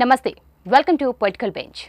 నమస్తే welcome to political bench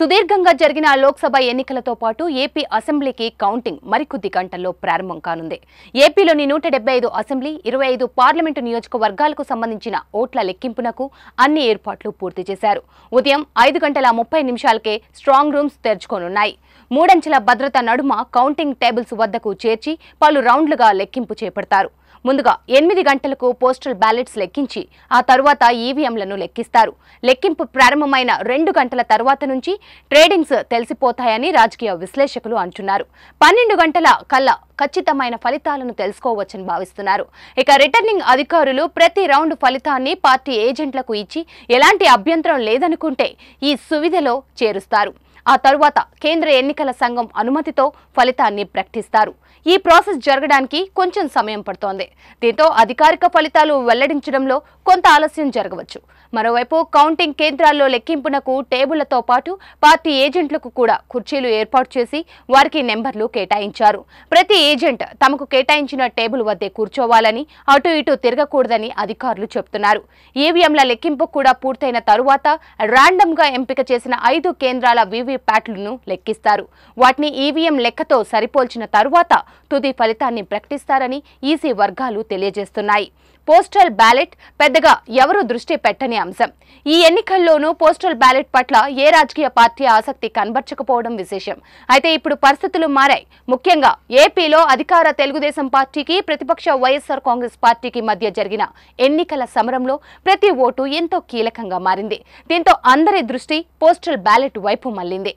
సుదీర్ఘంగా జరిగిన లోక్సభ ఎన్నికలతో పాటు ఏపీ అసెంబ్లీకి కౌంటింగ్ మరికొద్ది గంటల్లో ప్రారంభం కానుంది ఏపీలోని నూట ఐదు అసెంబ్లీ ఇరవై ఐదు పార్లమెంటు నియోజకవర్గాలకు సంబంధించిన ఓట్ల లెక్కింపునకు అన్ని ఏర్పాట్లు పూర్తి చేశారు ఉదయం ఐదు గంటల ముప్పై నిమిషాలకే స్ట్రాంగ్ రూమ్స్ తెరుచుకోనున్నాయి మూడంచెల భద్రత నడుమ కౌంటింగ్ టేబుల్స్ వద్దకు చేర్చి పలు రౌండ్లుగా లెక్కింపు చేపడతారు ముందుగా ఎనిమిది గంటలకు పోస్టల్ బ్యాలెట్స్ లెక్కించి ఆ తరువాత ఈవీఎంలను లెక్కిస్తారు లెక్కింపు ప్రారంభమైన రెండు గంటల తర్వాత నుంచి ట్రేడింగ్స్ తెలిసిపోతాయని రాజకీయ విశ్లేషకులు అంటున్నారు పన్నెండు గంటల కల్లా ఖచ్చితమైన ఫలితాలను తెలుసుకోవచ్చని భావిస్తున్నారు ఇక రిటర్నింగ్ అధికారులు ప్రతి రౌండ్ ఫలితాన్ని పార్టీ ఏజెంట్లకు ఇచ్చి ఎలాంటి అభ్యంతరం లేదనుకుంటే ఈ సువిధలో చేరుస్తారు ఆ తరువాత కేంద్ర ఎన్నికల సంఘం అనుమతితో ఫలితాన్ని ప్రకటిస్తారు ఈ ప్రాసెస్ జరగడానికి కొంచెం సమయం పడుతోంది దీంతో అధికారిక ఫలితాలు వెల్లడించడంలో కొంత ఆలస్యం జరగవచ్చు మరోవైపు కౌంటింగ్ కేంద్రాల్లో లెక్కింపునకు టేబుళ్లతో పాటు పార్టీ ఏజెంట్లకు కూడా కుర్చీలు ఏర్పాటు చేసి వారికి నెంబర్లు కేటాయించారు ప్రతి ఏజెంట్ తమకు కేటాయించిన టేబుల్ వద్దే కూర్చోవాలని అటు ఇటు తిరగకూడదని అధికారులు చెబుతున్నారు ఈవీఎంల లెక్కింపు కూడా పూర్తయిన తరువాత ర్యాండమ్గా ఎంపిక చేసిన ఐదు కేంద్రాల వివి ఓటమి ప్యాట్లను లెక్కిస్తారు వాటిని ఈవీఎం లెక్కతో సరిపోల్చిన తరువాత తుది ఫలితాన్ని ప్రకటిస్తారని ఈసీ వర్గాలు తెలియజేస్తున్నాయి పోస్టల్ బ్యాలెట్ పెద్దగా ఎవరూ దృష్టి పెట్టని అంశం ఈ ఎన్నికల్లోనూ పోస్టల్ బ్యాలెట్ పట్ల ఏ రాజకీయ పార్టీ ఆసక్తి కనబర్చకపోవడం విశేషం అయితే ఇప్పుడు పరిస్థితులు మారాయి ముఖ్యంగా ఏపీలో అధికార తెలుగుదేశం పార్టీకి ప్రతిపక్ష వైఎస్సార్ కాంగ్రెస్ పార్టీకి మధ్య జరిగిన ఎన్నికల సమరంలో ప్రతి ఓటు ఎంతో కీలకంగా మారింది దీంతో అందరి దృష్టి పోస్టల్ బ్యాలెట్ వైపు మళ్లింది